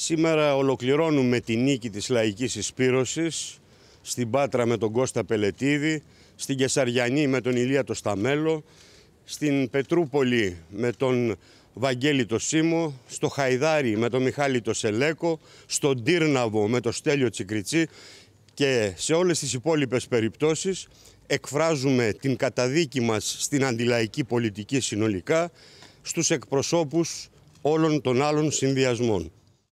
Σήμερα ολοκληρώνουμε τη νίκη της λαϊκής εισπύρωσης στην Πάτρα με τον Κώστα Πελετίδη, στην Κεσαριανή με τον Ηλία το Σταμέλο, στην Πετρούπολη με τον Βαγγέλη το Σίμο, στο Χαϊδάρι με τον Μιχάλη το Σελέκο, στον Τύρναβο με τον Στέλιο Τσικριτσί και σε όλες τις υπόλοιπες περιπτώσεις εκφράζουμε την καταδίκη μας στην αντιλαϊκή πολιτική συνολικά στους εκπροσώπους όλων των άλλων συνδυασμών.